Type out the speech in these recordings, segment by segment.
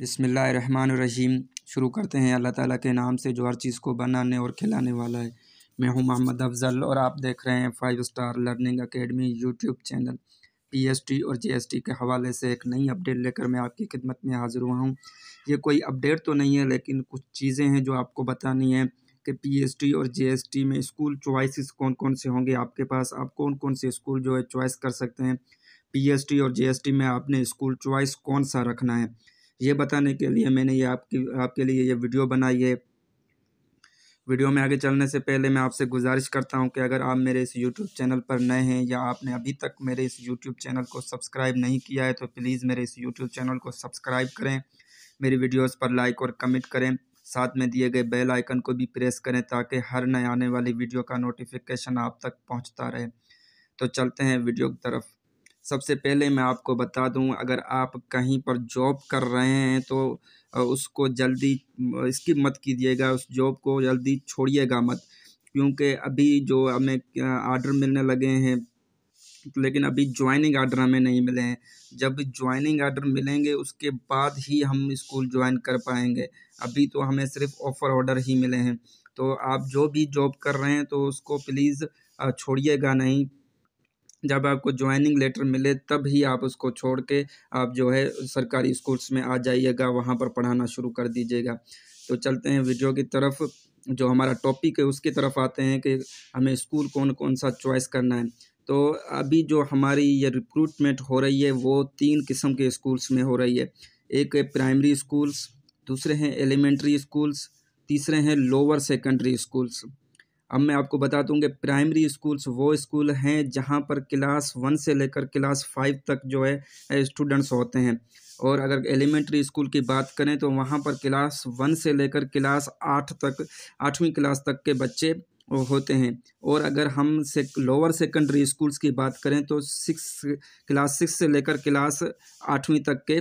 बिसमीम शुरू करते हैं अल्लाह ताला के नाम से जो हर चीज़ को बनाने और खिलाने वाला है मैं हूं मोहम्मद अफजल और आप देख रहे हैं five star learning academy YouTube channel PST और जीएसटी के हवाले से एक नई अपडेट लेकर मैं आपकी खिदमत में हाज़िर हुआ हूँ ये कोई अपडेट तो नहीं है लेकिन कुछ चीज़ें हैं जो आपको बतानी है कि पीएसटी और जीएसटी में स्कूल चॉइसेस कौन कौन से होंगे आपके पास आप कौन कौन से स्कूल जो है चॉइस कर सकते हैं पीएसटी और जीएसटी में आपने स्कूल चॉइस कौन सा रखना है ये बताने के लिए मैंने ये आपकी आपके लिए ये वीडियो बनाई है वीडियो में आगे चलने से पहले मैं आपसे गुजारिश करता हूं कि अगर आप मेरे इस यूट्यूब चैनल पर नए हैं या आपने अभी तक मेरे इस यूट्यूब चैनल को सब्सक्राइब नहीं किया है तो प्लीज़ मेरे इस यूट्यूब चैनल को सब्सक्राइब करें मेरी वीडियोस पर लाइक और कमेंट करें साथ में दिए गए बेल आइकन को भी प्रेस करें ताकि हर नए आने वाली वीडियो का नोटिफिकेशन आप तक पहुँचता रहे तो चलते हैं वीडियो की तरफ सबसे पहले मैं आपको बता दूं अगर आप कहीं पर जॉब कर रहे हैं तो उसको जल्दी स्किप मत कीजिएगा उस जॉब को जल्दी छोड़िएगा मत क्योंकि अभी जो हमें आर्डर मिलने लगे हैं लेकिन अभी ज्वाइनिंग आर्डर हमें नहीं मिले हैं जब ज्वाइनिंग आर्डर मिलेंगे उसके बाद ही हम स्कूल ज्वाइन कर पाएंगे अभी तो हमें सिर्फ ऑफ़र ऑर्डर ही मिले हैं तो आप जो भी जॉब कर रहे हैं तो उसको प्लीज़ छोड़िएगा नहीं जब आपको ज्वाइनिंग लेटर मिले तब ही आप उसको छोड़ के आप जो है सरकारी स्कूल्स में आ जाइएगा वहाँ पर पढ़ाना शुरू कर दीजिएगा तो चलते हैं वीडियो की तरफ जो हमारा टॉपिक है उसकी तरफ आते हैं कि हमें स्कूल कौन कौन सा चॉइस करना है तो अभी जो हमारी ये रिक्रूटमेंट हो रही है वो तीन किस्म के स्कूल्स में हो रही है एक है प्राइमरी स्कूल्स दूसरे हैं एलिमेंट्री स्कूल्स तीसरे हैं लोअर सेकेंडरी स्कूल्स अब मैं आपको बता दूं कि प्राइमरी स्कूल्स वो स्कूल हैं जहां पर क्लास वन से लेकर क्लास फाइव तक जो है स्टूडेंट्स होते हैं और अगर एलिमेंट्री स्कूल की बात करें तो वहां पर क्लास वन से लेकर क्लास आठ तक आठवीं क्लास तक के बच्चे होते हैं और अगर हम से लोअर सेकेंडरी स्कूल्स की बात करें तो सिक्स क्लास सिक्स से लेकर क्लास आठवीं तक के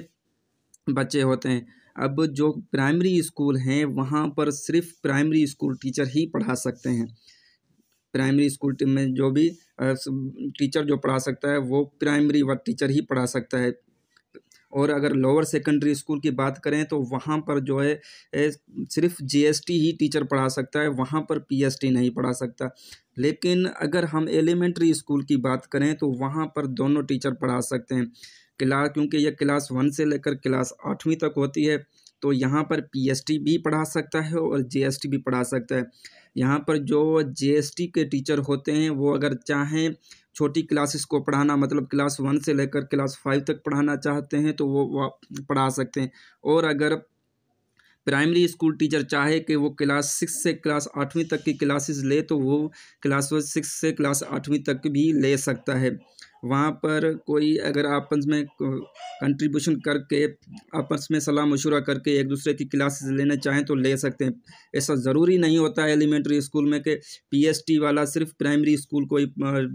बच्चे होते हैं अब जो प्राइमरी स्कूल हैं वहाँ पर सिर्फ प्राइमरी स्कूल टीचर ही पढ़ा सकते हैं प्राइमरी स्कूल में जो भी टीचर जो पढ़ा सकता है वो प्राइमरी व टीचर ही पढ़ा सकता है और अगर लोअर सेकेंडरी स्कूल की बात करें तो वहाँ पर जो है सिर्फ जीएसटी ही टीचर पढ़ा सकता है वहाँ पर पीएसटी नहीं पढ़ा सकता लेकिन अगर हम एलिमेंट्री स्कूल की बात करें तो वहाँ पर दोनों टीचर पढ़ा सकते हैं क्लास क्योंकि यह क्लास वन से लेकर क्लास आठवीं तक होती है तो यहाँ पर पी भी पढ़ा सकता है और जीएसटी भी पढ़ा सकता है यहाँ पर जो जे के टीचर होते हैं वो अगर चाहें छोटी क्लासेस को पढ़ाना मतलब क्लास वन से लेकर क्लास फाइव तक पढ़ाना चाहते हैं तो वो पढ़ा सकते हैं और अगर प्राइमरी स्कूल टीचर चाहे कि वो क्लास सिक्स से क्लास आठवीं तक की क्लासेस ले तो वो क्लास सिक्स से क्लास आठवीं तक भी ले सकता है वहाँ पर कोई अगर आपस में कंट्रीब्यूशन करके आपस में सलाह मशूरा करके एक दूसरे की क्लासेस लेने चाहें तो ले सकते हैं ऐसा ज़रूरी नहीं होता है एलिमेंट्री स्कूल में कि पीएसटी वाला सिर्फ प्राइमरी स्कूल को ही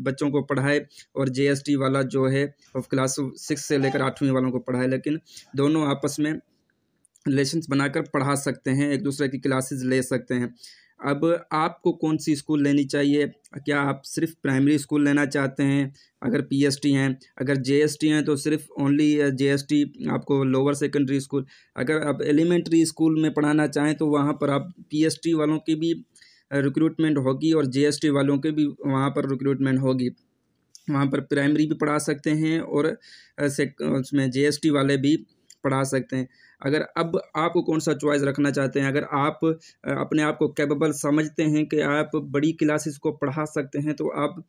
बच्चों को पढ़ाए और जेएसटी वाला जो है क्लास सिक्स से लेकर आठवीं वालों को पढ़ाए लेकिन दोनों आपस में लेसन्स बनाकर पढ़ा सकते हैं एक दूसरे की क्लासेस ले सकते हैं अब आपको कौन सी स्कूल लेनी चाहिए क्या आप सिर्फ प्राइमरी स्कूल लेना चाहते हैं अगर पीएसटी हैं अगर जेएसटी हैं तो सिर्फ ओनली जेएसटी आपको लोअर सेकेंडरी स्कूल अगर आप एलिमेंट्री स्कूल में पढ़ाना चाहें तो वहाँ पर आप पीएसटी वालों की भी रिक्रूटमेंट होगी और जेएसटी वालों के भी वहाँ पर रिक्रूटमेंट होगी वहाँ पर प्राइमरी भी पढ़ा सकते हैं और उसमें जे वाले भी पढ़ा सकते हैं अगर अब आपको कौन सा चॉइस रखना चाहते हैं अगर आप अपने आप को कैपेबल समझते हैं कि आप बड़ी क्लासेस को पढ़ा सकते हैं तो आप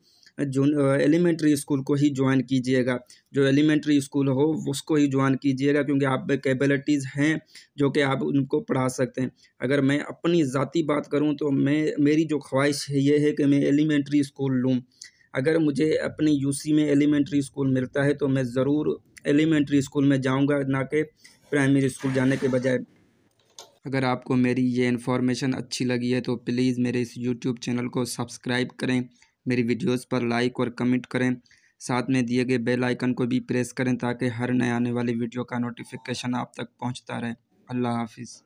जो एलिमेंट्री स्कूल को ही ज्वाइन कीजिएगा जो एलिमेंट्री स्कूल हो उसको ही ज्वाइन कीजिएगा क्योंकि आप में कैपेबिलिटीज़ हैं जो कि आप उनको पढ़ा सकते हैं अगर मैं अपनी ज़ाती बात करूं तो मैं मेरी जो ख्वाहिश है ये है कि मैं एलिमेंट्री स्कूल लूँ अगर मुझे अपने यूसी में एलिमेंट्री स्कूल मिलता है तो मैं ज़रूर एलिमेंट्री स्कूल में जाऊँगा ना कि प्राइमरी स्कूल जाने के बजाय अगर आपको मेरी ये इन्फॉर्मेशन अच्छी लगी है तो प्लीज़ मेरे इस यूट्यूब चैनल को सब्सक्राइब करें मेरी वीडियोस पर लाइक और कमेंट करें साथ में दिए गए बेल आइकन को भी प्रेस करें ताकि हर नए आने वाली वीडियो का नोटिफिकेशन आप तक पहुंचता रहे अल्लाह हाफिज़